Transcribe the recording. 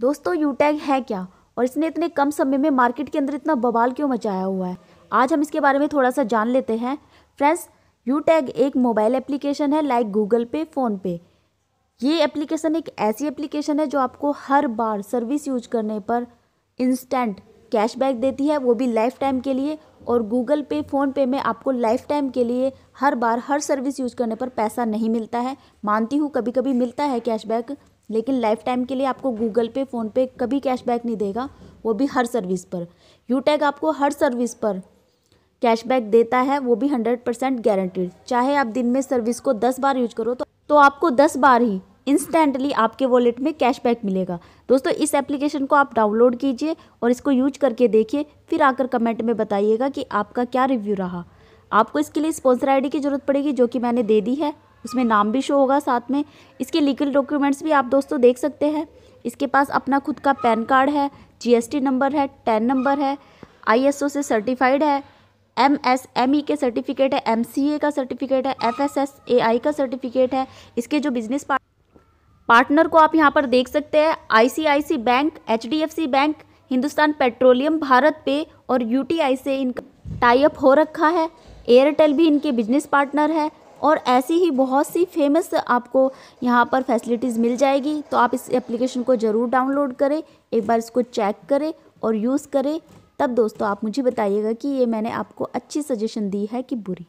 दोस्तों यूटैग है क्या और इसने इतने कम समय में मार्केट के अंदर इतना बवाल क्यों मचाया हुआ है आज हम इसके बारे में थोड़ा सा जान लेते हैं फ्रेंड्स यूटैग एक मोबाइल एप्लीकेशन है like Google Pay PhonePe ये एप्लीकेशन एक ऐसी एप्लीकेशन है जो आपको हर बार सर्विस यूज करने पर इंस्टेंट कैशबैक देती है वो भी लाइफ टाइम के लिए और गूगल पे फ़ोन पे में आपको लाइफ टाइम के लिए हर बार हर सर्विस यूज करने पर पैसा नहीं मिलता है मानती हूँ कभी कभी मिलता है कैशबैक लेकिन लाइफ टाइम के लिए आपको गूगल पे फ़ोनपे कभी कैशबैक नहीं देगा वो भी हर सर्विस पर यू टैग आपको हर सर्विस पर कैशबैक देता है वो भी हंड्रेड परसेंट गारंटीड चाहे आप दिन में सर्विस को दस बार यूज करो तो, तो आपको दस बार ही इंस्टेंटली आपके वॉलेट में कैशबैक मिलेगा दोस्तों इस एप्लीकेशन को आप डाउनलोड कीजिए और इसको यूज करके देखिए फिर आकर कमेंट में बताइएगा कि आपका क्या रिव्यू रहा आपको इसके लिए स्पॉन्सर आईडी की ज़रूरत पड़ेगी जो कि मैंने दे दी है उसमें नाम भी शो होगा साथ में इसके लीगल डॉक्यूमेंट्स भी आप दोस्तों देख सकते हैं इसके पास अपना खुद का पैन कार्ड है जीएसटी नंबर है टेन नंबर है आईएसओ से सर्टिफाइड है एम एस एम ई के सर्टिफिकेट है एम सी ए का सर्टिफिकेट है F S S A I का सर्टिफिकेट है इसके जो बिजनेस पार्टनर को आप यहाँ पर देख सकते हैं ICICI bank H bank Hindustan Petroleum BharatPe और यू से इनका टाई अप हो रखा है एयरटेल भी इनके बिजनेस पार्टनर है और ऐसी ही बहुत सी फेमस आपको यहाँ पर फैसिलिटीज़ मिल जाएगी तो आप इस एप्लीकेशन को ज़रूर डाउनलोड करें एक बार इसको चेक करें और यूज़ करें तब दोस्तों आप मुझे बताइएगा कि ये मैंने आपको अच्छी सजेशन दी है कि बुरी